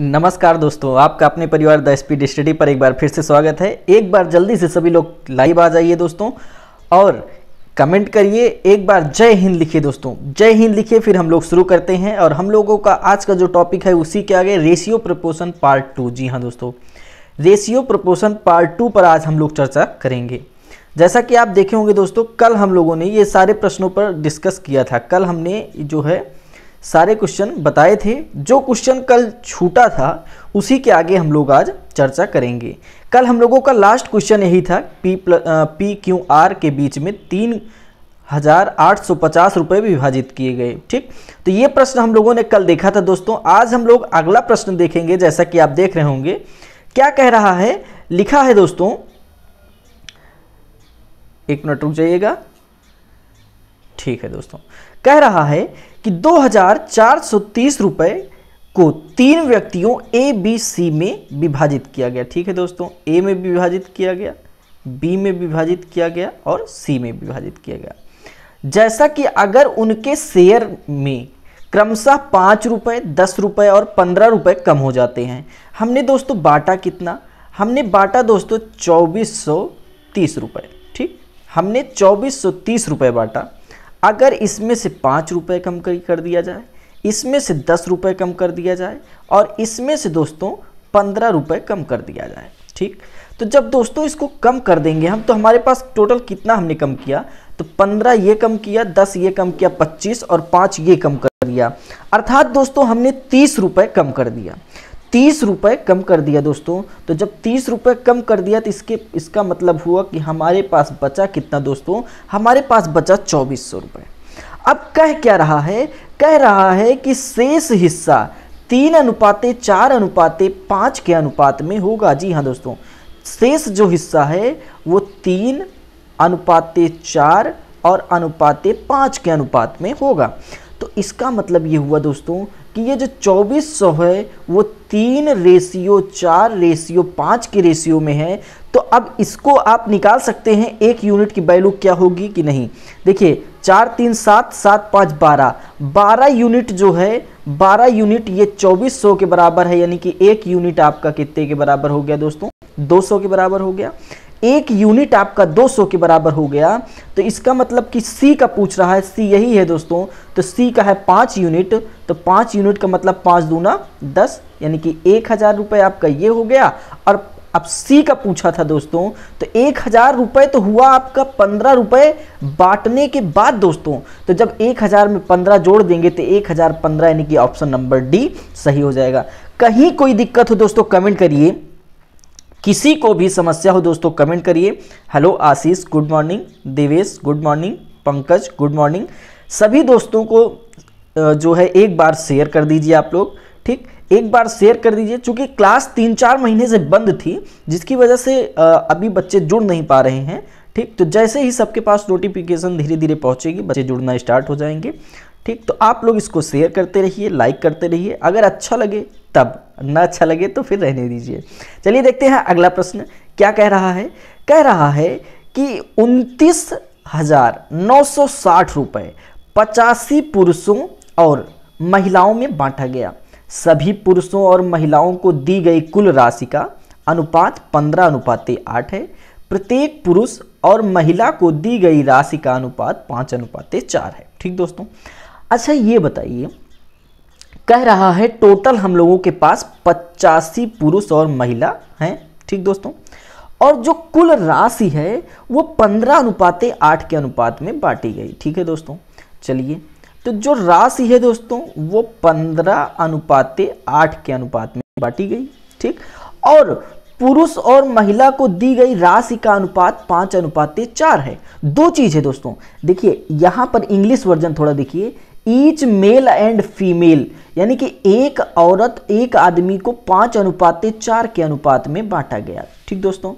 नमस्कार दोस्तों आपका अपने परिवार द स्पीड स्टडी पर एक बार फिर से स्वागत है एक बार जल्दी से सभी लोग लाइव आ जाइए दोस्तों और कमेंट करिए एक बार जय हिंद लिखिए दोस्तों जय हिंद लिखिए फिर हम लोग शुरू करते हैं और हम लोगों का आज का जो टॉपिक है उसी के आगे रेशियो प्रपोशन पार्ट टू जी हाँ दोस्तों रेशियो प्रपोशन पार्ट टू पर आज हम लोग चर्चा करेंगे जैसा कि आप देखे होंगे दोस्तों कल हम लोगों ने ये सारे प्रश्नों पर डिस्कस किया था कल हमने जो है सारे क्वेश्चन बताए थे जो क्वेश्चन कल छूटा था उसी के आगे हम लोग आज चर्चा करेंगे कल हम लोगों का लास्ट क्वेश्चन यही था पी प्ल पी क्यू आर के बीच में तीन हज़ार आठ सौ पचास रुपये विभाजित किए गए ठीक तो ये प्रश्न हम लोगों ने कल देखा था दोस्तों आज हम लोग अगला प्रश्न देखेंगे जैसा कि आप देख रहे होंगे क्या कह रहा है लिखा है दोस्तों एक मिनट रुक जाइएगा ठीक है दोस्तों कह रहा है कि दो हजार चार सौ तीस रुपये को तीन व्यक्तियों ए बी सी में विभाजित किया गया ठीक है दोस्तों ए में विभाजित किया गया बी में विभाजित किया गया और सी में विभाजित किया गया जैसा कि अगर उनके शेयर में क्रमशः पाँच रुपये दस रुपये और पंद्रह रुपये कम हो जाते हैं हमने दोस्तों बाटा कितना हमने बाटा दोस्तों चौबीस सौ तीस रुपये ठीक हमने चौबीस सौ तीस रुपये बाटा अगर इसमें से पाँच रुपये कम कर दिया जाए इसमें से दस रुपये कम कर दिया जाए और इसमें से दोस्तों पंद्रह रुपये कम कर दिया जाए ठीक तो जब दोस्तों इसको कम कर देंगे हम तो हमारे पास टोटल कितना हमने कम किया तो पंद्रह ये कम किया दस ये कम किया पच्चीस और पाँच ये कम कर दिया अर्थात दोस्तों हमने तीस रुपये कम कर दिया तीस रुपये कम कर दिया दोस्तों तो जब तीस रुपये कम कर दिया तो इसके इसका मतलब हुआ कि हमारे पास बचा कितना दोस्तों हमारे पास बचा चौबीस सौ रुपये अब कह क्या रहा है कह रहा है कि शेष हिस्सा तीन अनुपाते चार अनुपाते पाँच के अनुपात में होगा जी हाँ दोस्तों शेष जो हिस्सा है वो तीन अनुपाते चार और अनुपाते पाँच के अनुपात में होगा तो इसका मतलब ये हुआ दोस्तों कि ये जो 2400 है वो तीन रेशियो चार रेशियो पाँच के रेशियो में है तो अब इसको आप निकाल सकते हैं एक यूनिट की वैल्यू क्या होगी कि नहीं देखिए चार तीन सात सात पाँच बारह बारह यूनिट जो है बारह यूनिट ये चौबीस सौ के बराबर है यानी कि एक यूनिट आपका कितने के बराबर हो गया दोस्तों दो सौ के बराबर हो गया एक यूनिट आपका 200 के बराबर हो गया तो इसका मतलब कि सी का पूछ रहा है सी यही है दोस्तों तो सी का है पाँच यूनिट तो पाँच यूनिट का मतलब पाँच दूना दस यानी कि एक हज़ार रुपये आपका ये हो गया और अब सी का पूछा था दोस्तों तो एक हज़ार रुपये तो हुआ आपका पंद्रह रुपये बांटने के बाद दोस्तों तो जब एक हज़ार में पंद्रह जोड़ देंगे तो एक हज़ार पंद्रह यानी कि ऑप्शन नंबर डी सही हो जाएगा कहीं कोई दिक्कत हो दोस्तों कमेंट करिए किसी को भी समस्या हो दोस्तों कमेंट करिए hello Ashish good morning Devesh good morning Pankaj good morning सभी दोस्तों को जो है एक बार शेयर कर दीजिए आप लोग ठीक एक बार शेयर कर दीजिए चूँकि क्लास तीन चार महीने से बंद थी जिसकी वजह से अभी बच्चे जुड़ नहीं पा रहे हैं ठीक तो जैसे ही सबके पास नोटिफिकेशन धीरे धीरे पहुँचेगी बच्चे जुड़ना स्टार्ट हो जाएंगे ठीक तो आप लोग इसको शेयर करते रहिए लाइक करते रहिए अगर अच्छा लगे तब ना अच्छा लगे तो फिर रहने दीजिए चलिए देखते हैं अगला प्रश्न क्या कह रहा है कह रहा है कि उनतीस हजार नौ सौ साठ रुपये पचासी पुरुषों और महिलाओं में बांटा गया सभी पुरुषों और महिलाओं को दी गई कुल राशि का अनुपात पंद्रह अनुपात आठ है प्रत्येक पुरुष और महिला को दी गई राशि का अनुपात पाँच अनुपात चार है ठीक दोस्तों अच्छा ये बताइए कह रहा है टोटल हम लोगों के पास पचासी पुरुष और महिला हैं ठीक दोस्तों और जो कुल राशि है वो पंद्रह अनुपात आठ के अनुपात में बांटी गई ठीक है दोस्तों चलिए तो जो राशि है दोस्तों वो पंद्रह अनुपात आठ के अनुपात में बांटी गई ठीक और पुरुष और महिला को दी गई राशि का अनुपात पाँच अनुपात चार है दो चीज़ है दोस्तों देखिए यहाँ पर इंग्लिश वर्जन थोड़ा देखिए ईच मेल एंड फीमेल यानी कि एक औरत एक आदमी को पांच अनुपात चार के अनुपात में बांटा गया ठीक दोस्तों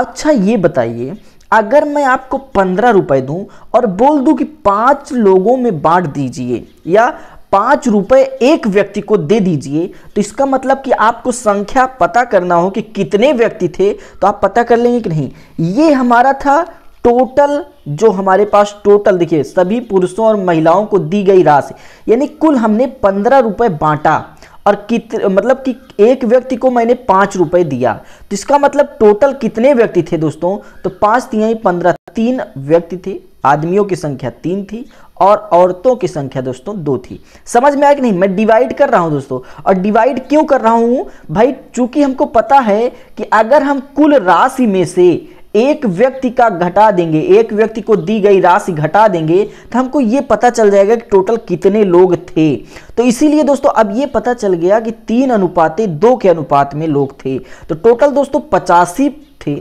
अच्छा ये बताइए अगर मैं आपको पंद्रह रुपए दूं और बोल दूं कि पांच लोगों में बांट दीजिए या पांच रुपए एक व्यक्ति को दे दीजिए तो इसका मतलब कि आपको संख्या पता करना हो कि कितने व्यक्ति थे तो आप पता कर लेंगे कि नहीं ये हमारा था टोटल जो हमारे पास टोटल देखिए सभी पुरुषों और महिलाओं को दी गई राशि यानी कुल हमने पंद्रह रुपये बांटा और कित मतलब कि एक व्यक्ति को मैंने पाँच रुपये दिया तो इसका मतलब टोटल कितने व्यक्ति थे दोस्तों तो पाँच ही पंद्रह तीन व्यक्ति थे आदमियों की संख्या तीन थी और औरतों की संख्या दोस्तों दो थी समझ में आया कि नहीं मैं डिवाइड कर रहा हूं दोस्तों और डिवाइड क्यों कर रहा हूं भाई चूंकि हमको पता है कि अगर हम कुल राशि में से एक व्यक्ति का घटा देंगे एक व्यक्ति को दी गई राशि घटा देंगे तो हमको ये पता चल जाएगा कि टोटल कितने लोग थे तो इसीलिए दोस्तों अब ये पता चल गया कि तीन अनुपाते दो के अनुपात में लोग थे तो टोटल दोस्तों पचासी थे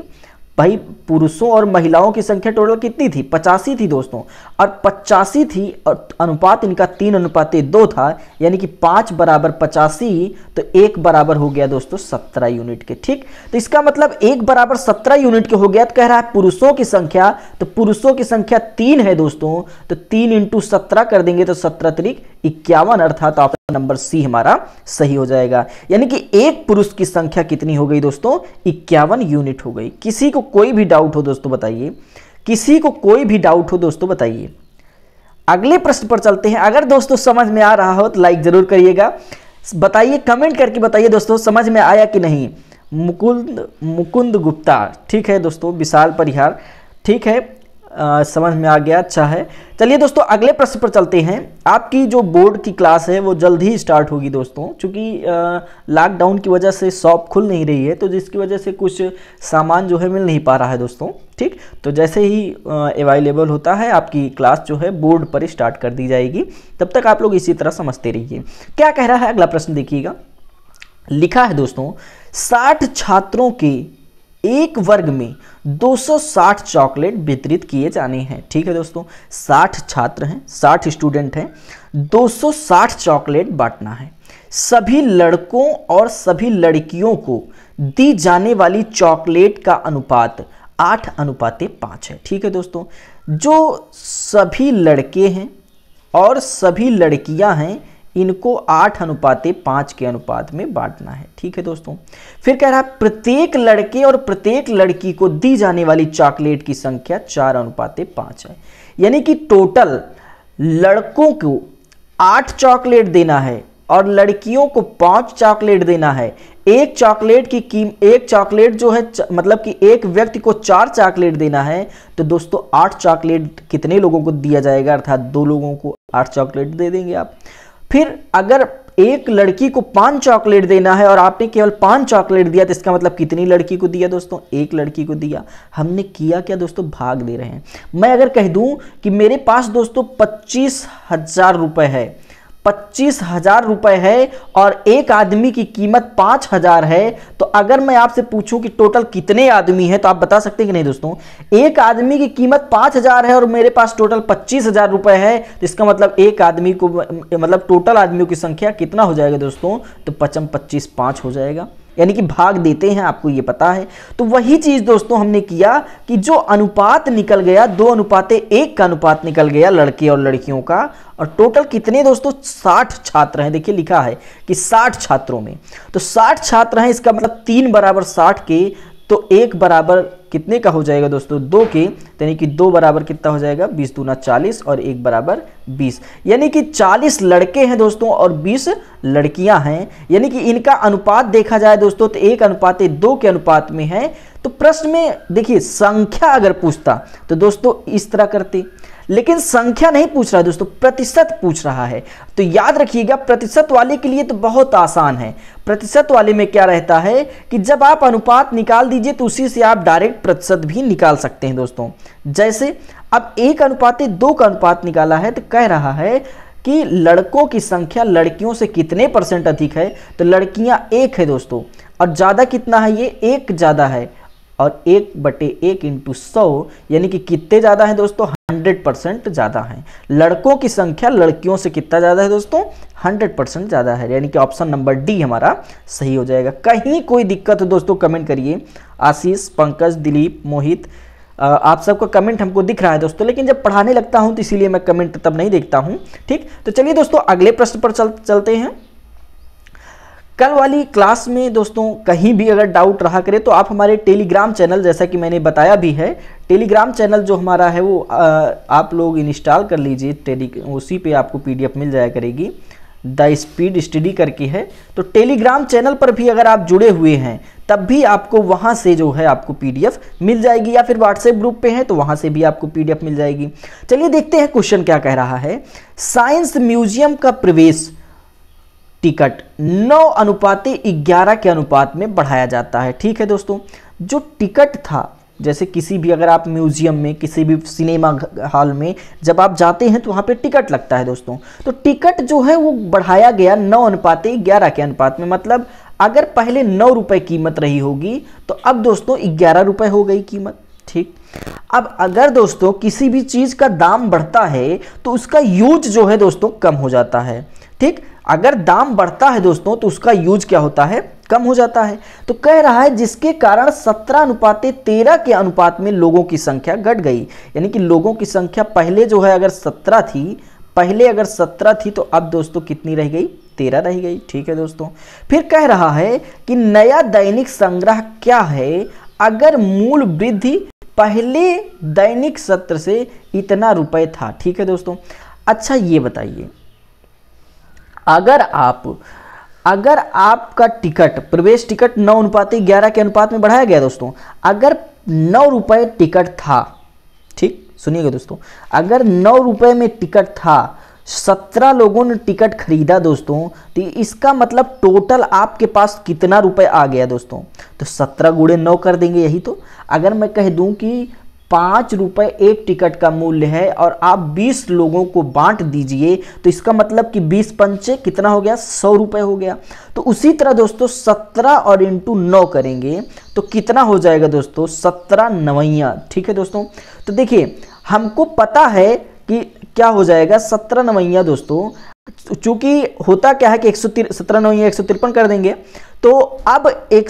भाई पुरुषों और महिलाओं की संख्या टोटल कितनी थी पचासी थी दोस्तों और पचासी थी और अनुपात इनका तीन अनुपात दो था यानी कि पाँच बराबर पचासी तो एक बराबर हो गया दोस्तों सत्रह यूनिट के ठीक तो इसका मतलब एक बराबर सत्रह यूनिट के हो गया तो कह रहा है पुरुषों की संख्या तो पुरुषों की संख्या तीन है दोस्तों तो तीन इंटू सत्रह कर देंगे तो सत्रह तरीक इक्यावन अर्थात आप नंबर सी हमारा सही हो जाएगा यानी कि एक पुरुष की संख्या कितनी हो गई दोस्तों इक्यावन यूनिट हो गई किसी को कोई भी डाउट हो दोस्तों बताइए किसी को कोई भी डाउट हो दोस्तों बताइए अगले प्रश्न पर चलते हैं अगर दोस्तों समझ में आ रहा हो तो लाइक जरूर करिएगा बताइए कमेंट करके बताइए दोस्तों समझ में आया कि नहीं मुकुंद मुकुंद गुप्ता ठीक है दोस्तों विशाल परिहार ठीक है समझ में आ गया अच्छा है चलिए दोस्तों अगले प्रश्न पर चलते हैं आपकी जो बोर्ड की क्लास है वो जल्द ही स्टार्ट होगी दोस्तों क्योंकि लॉकडाउन की वजह से शॉप खुल नहीं रही है तो जिसकी वजह से कुछ सामान जो है मिल नहीं पा रहा है दोस्तों ठीक तो जैसे ही अवेलेबल होता है आपकी क्लास जो है बोर्ड पर स्टार्ट कर दी जाएगी तब तक आप लोग इसी तरह समझते रहिए क्या कह रहा है अगला प्रश्न देखिएगा लिखा है दोस्तों साठ छात्रों की एक वर्ग में 260 चॉकलेट वितरित किए जाने हैं ठीक है दोस्तों 60 छात्र हैं 60 स्टूडेंट हैं 260 चॉकलेट बांटना है सभी लड़कों और सभी लड़कियों को दी जाने वाली चॉकलेट का अनुपात आठ अनुपाते पाँच है ठीक है दोस्तों जो सभी लड़के हैं और सभी लड़कियां हैं इनको आठ अनुपाते पांच के अनुपात में बांटना है ठीक है दोस्तों फिर कह रहा है प्रत्येक लड़के और प्रत्येक लड़की को दी जाने वाली चॉकलेट की संख्या चार अनुपाते पांच है यानी कि टोटल लड़कों को आठ चॉकलेट देना है और लड़कियों को पांच चॉकलेट देना है एक चॉकलेट की कीम एक चॉकलेट जो है मतलब कि एक व्यक्ति को चार चॉकलेट देना है तो दोस्तों आठ चॉकलेट कितने लोगों को दिया जाएगा अर्थात दो लोगों को आठ चॉकलेट दे देंगे आप फिर अगर एक लड़की को पांच चॉकलेट देना है और आपने केवल पांच चॉकलेट दिया तो इसका मतलब कितनी लड़की को दिया दोस्तों एक लड़की को दिया हमने किया क्या दोस्तों भाग दे रहे हैं मैं अगर कह दूं कि मेरे पास दोस्तों पच्चीस हजार रुपये है पच्चीस हजार रुपये है और एक आदमी की कीमत पाँच हजार है तो अगर मैं आपसे पूछूं कि टोटल कितने आदमी हैं तो आप बता सकते हैं कि नहीं दोस्तों एक आदमी की कीमत पाँच हजार है और मेरे पास टोटल पच्चीस हजार रुपये है तो इसका मतलब एक आदमी को मतलब टोटल आदमियों की संख्या कितना हो जाएगा दोस्तों तो पचम पच्चीस पाँच हो जाएगा यानी कि भाग देते हैं आपको ये पता है तो वही चीज़ दोस्तों हमने किया कि जो अनुपात निकल गया दो अनुपात एक का अनुपात निकल गया लड़के और लड़कियों का और टोटल कितने दोस्तों साठ छात्र हैं देखिए लिखा है कि साठ छात्रों में तो साठ छात्र हैं इसका मतलब तीन बराबर साठ के तो एक बराबर कितने का हो जाएगा दोस्तों दो के यानी कि दो बराबर कितना हो जाएगा बीस दूना चालीस और एक बराबर बीस यानी कि चालीस लड़के हैं दोस्तों और बीस लड़कियां हैं यानी कि इनका अनुपात देखा जाए दोस्तों तो एक अनुपात दो के अनुपात में है तो प्रश्न में देखिए संख्या अगर पूछता तो दोस्तों इस तरह करते लेकिन संख्या नहीं पूछ रहा दोस्तों प्रतिशत पूछ रहा है तो याद रखिएगा प्रतिशत वाले के लिए तो बहुत आसान है प्रतिशत वाले में क्या रहता है कि जब आप अनुपात निकाल दीजिए तो उसी से आप डायरेक्ट प्रतिशत भी निकाल सकते हैं दोस्तों जैसे अब एक अनुपात दो का अनुपात निकाला है तो कह रहा है कि लड़कों की संख्या लड़कियों से कितने परसेंट अधिक है तो लड़कियां एक है दोस्तों और ज़्यादा कितना है ये एक ज़्यादा है और एक बटे एक इंटू सौ यानी कि कितने ज़्यादा हैं दोस्तों हंड्रेड परसेंट ज़्यादा है लड़कों की संख्या लड़कियों से कितना ज़्यादा है दोस्तों हंड्रेड परसेंट ज़्यादा है यानी कि ऑप्शन नंबर डी हमारा सही हो जाएगा कहीं कोई दिक्कत हो दोस्तों कमेंट करिए आशीष पंकज दिलीप मोहित आप सबका कमेंट हमको दिख रहा है दोस्तों लेकिन जब पढ़ाने लगता हूँ तो इसीलिए मैं कमेंट तब नहीं देखता हूँ ठीक तो चलिए दोस्तों अगले प्रश्न पर चल चलते हैं कल वाली क्लास में दोस्तों कहीं भी अगर डाउट रहा करे तो आप हमारे टेलीग्राम चैनल जैसा कि मैंने बताया भी है टेलीग्राम चैनल जो हमारा है वो आ, आप लोग इंस्टॉल कर लीजिए टेली उसी पे आपको पीडीएफ मिल जाया करेगी द स्पीड स्टडी करके है तो टेलीग्राम चैनल पर भी अगर आप जुड़े हुए हैं तब भी आपको वहाँ से जो है आपको पी मिल जाएगी या फिर व्हाट्सएप ग्रुप पर हैं तो वहाँ से भी आपको पी मिल जाएगी चलिए देखते हैं क्वेश्चन क्या कह रहा है साइंस म्यूजियम का प्रवेश टिकट नौ अनुपात ग्यारह के अनुपात में बढ़ाया जाता है ठीक है दोस्तों जो टिकट था जैसे किसी भी अगर आप म्यूजियम में किसी भी सिनेमा हॉल में जब आप जाते हैं तो वहाँ पे टिकट लगता है दोस्तों तो टिकट जो है वो बढ़ाया गया नौ अनुपात ग्यारह के अनुपात में मतलब अगर पहले नौ रुपये कीमत रही होगी तो अब दोस्तों ग्यारह रुपये हो गई कीमत ठीक अब अगर दोस्तों किसी भी चीज़ का दाम बढ़ता है तो उसका यूज जो है दोस्तों कम हो जाता है ठीक अगर दाम बढ़ता है दोस्तों तो उसका यूज क्या होता है कम हो जाता है तो कह रहा है जिसके कारण सत्रह अनुपात तेरह के अनुपात में लोगों की संख्या घट गई यानी कि लोगों की संख्या पहले जो है अगर सत्रह थी पहले अगर सत्रह थी तो अब दोस्तों कितनी रह गई तेरह रह गई ठीक है दोस्तों फिर कह रहा है कि नया दैनिक संग्रह क्या है अगर मूल वृद्धि पहले दैनिक सत्र से इतना रुपए था ठीक है दोस्तों अच्छा ये बताइए अगर आप अगर आपका टिकट प्रवेश टिकट नौ अनुपात ग्यारह के अनुपात में बढ़ाया गया दोस्तों अगर नौ रुपये टिकट था ठीक सुनिएगा दोस्तों अगर नौ रुपये में टिकट था सत्रह लोगों ने टिकट खरीदा दोस्तों तो इसका मतलब टोटल आपके पास कितना रुपए आ गया दोस्तों तो सत्रह गुड़े नौ कर देंगे यही तो अगर मैं कह दूं कि पाँच रुपये एक टिकट का मूल्य है और आप बीस लोगों को बांट दीजिए तो इसका मतलब कि बीस पंचे कितना हो गया सौ रुपये हो गया तो उसी तरह दोस्तों सत्रह और इंटू नौ करेंगे तो कितना हो जाएगा दोस्तों सत्रह नवैया ठीक है दोस्तों तो देखिए हमको पता है कि क्या हो जाएगा सत्रह नवैया दोस्तों चूंकि होता क्या है कि एक सौ सत्रह नवैया एक कर देंगे तो अब एक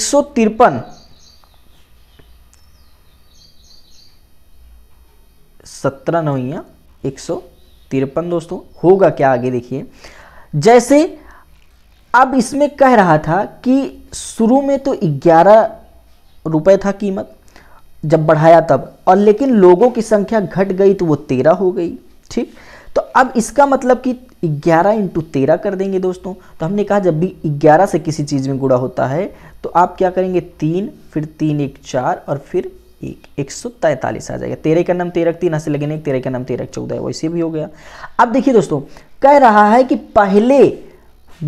सत्रह नवैया एक सौ तिरपन दोस्तों होगा क्या आगे देखिए जैसे अब इसमें कह रहा था कि शुरू में तो ग्यारह रुपये था कीमत जब बढ़ाया तब और लेकिन लोगों की संख्या घट गई तो वो तेरह हो गई ठीक तो अब इसका मतलब कि 11 इंटू तेरह कर देंगे दोस्तों तो हमने कहा जब भी 11 से किसी चीज़ में गुड़ा होता है तो आप क्या करेंगे तीन फिर तीन एक चार और फिर एक एक सौ तैंतालीस आ जाएगा तेरह का नाम तेरह तीन हासिल लगे एक तेरह का नाम तेरह चौदह वैसे भी हो गया अब देखिए दोस्तों कह रहा है कि पहले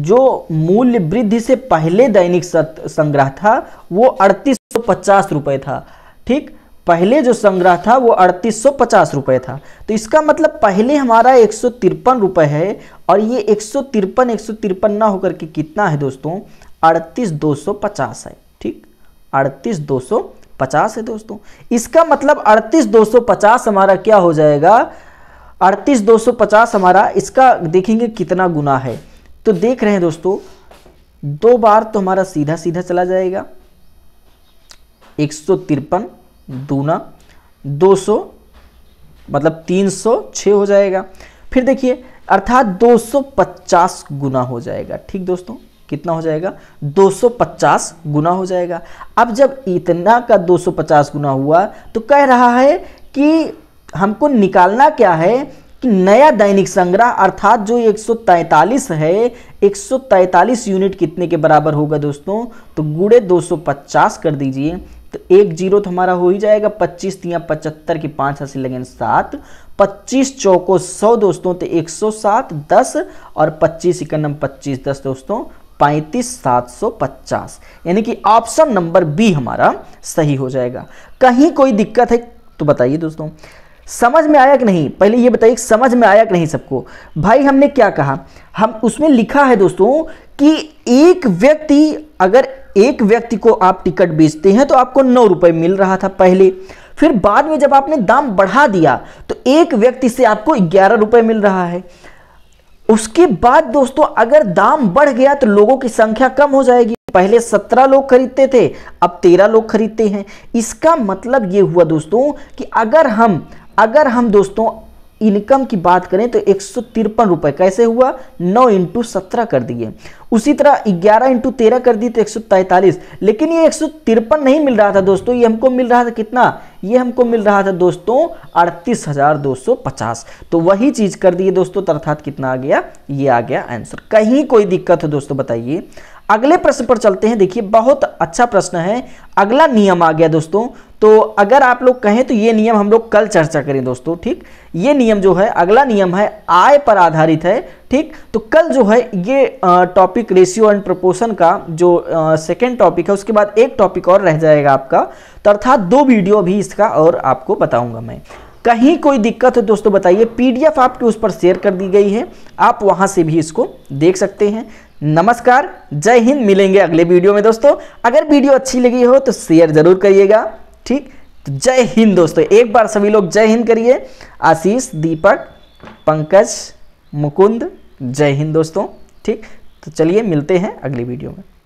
जो मूल्य वृद्धि से पहले दैनिक संग्रह था वो अड़तीस सौ पचास रुपये था ठीक पहले जो संग्रह था वो अड़तीस सौ पचास रुपये था तो इसका मतलब पहले हमारा एक सौ तिरपन रुपये है और ये एक सौ तिरपन एक सौ तिरपन ना होकर के कितना है दोस्तों अड़तीस दो सौ पचास है ठीक अड़तीस दो सौ पचास है दोस्तों इसका मतलब अड़तीस दो सौ पचास हमारा क्या हो जाएगा अड़तीस दो सौ पचास हमारा इसका देखेंगे कितना गुना है तो देख रहे हैं दोस्तों दो बार तो हमारा सीधा सीधा चला जाएगा एक सौ तिरपन दूना दो सौ मतलब तीन सौ छ हो जाएगा फिर देखिए अर्थात दो सौ पचास गुना हो जाएगा ठीक दोस्तों कितना हो जाएगा 250 गुना हो जाएगा अब जब इतना का 250 गुना हुआ तो कह रहा है कि हमको निकालना क्या है कि नया दैनिक संग्रह अर्थात जो 143 है 143 यूनिट कितने के बराबर होगा दोस्तों तो गुड़े 250 कर दीजिए तो एक जीरो तो हमारा हो ही जाएगा पच्चीस तिया पचहत्तर की पाँच हासिल लगे सात पच्चीस चौको सौ दोस्तों तो एक सौ सात दस और पच्चीस इक्नम पच्चीस दस दोस्तों पैंतीस सात सौ पचास यानी कि ऑप्शन नंबर बी हमारा सही हो जाएगा कहीं कोई दिक्कत है तो बताइए दोस्तों समझ में आया कि नहीं पहले ये बताइए समझ में आया कि नहीं सबको भाई हमने क्या कहा हम उसमें लिखा है दोस्तों कि एक व्यक्ति अगर एक व्यक्ति को आप टिकट बेचते हैं तो आपको नौ रुपए मिल रहा था पहले फिर बाद में जब आपने दाम बढ़ा दिया तो एक व्यक्ति से आपको ग्यारह रुपए मिल रहा है उसके बाद दोस्तों अगर दाम बढ़ गया तो लोगों की संख्या कम हो जाएगी पहले सत्रह लोग खरीदते थे अब तेरह लोग खरीदते हैं इसका मतलब ये हुआ दोस्तों कि अगर हम अगर हम दोस्तों इनकम की बात करें तो एक रुपए कैसे हुआ 9 इंटू सत्रह कर दिए उसी तरह 11 इंटू तेरह कर दिए तो एक लेकिन ये एक नहीं मिल रहा था दोस्तों ये हमको मिल रहा था कितना ये हमको मिल रहा था दोस्तों अड़तीस हजार दो सौ पचास तो वही चीज कर दिए दोस्तों तो अर्थात कितना आ गया ये आ गया आंसर कहीं कोई दिक्कत हो दोस्तों बताइए अगले प्रश्न पर चलते हैं देखिए बहुत अच्छा प्रश्न है अगला नियम आ गया दोस्तों तो अगर आप लोग कहें तो ये नियम हम लोग कल चर्चा करें दोस्तों ठीक ये नियम जो है अगला नियम है आय पर आधारित है ठीक तो कल जो है ये टॉपिक रेशियो एंड प्रपोशन का जो सेकेंड टॉपिक है उसके बाद एक टॉपिक और रह जाएगा आपका तो अर्थात दो वीडियो भी इसका और आपको बताऊंगा मैं कहीं कोई दिक्कत हो दोस्तों बताइए पीडीएफ आपके उस पर शेयर कर दी गई है आप वहां से भी इसको देख सकते हैं नमस्कार जय हिंद मिलेंगे अगले वीडियो में दोस्तों अगर वीडियो अच्छी लगी हो तो शेयर जरूर करिएगा ठीक तो जय हिंद दोस्तों एक बार सभी लोग जय हिंद करिए आशीष दीपक पंकज मुकुंद जय हिंद दोस्तों ठीक तो चलिए मिलते हैं अगली वीडियो में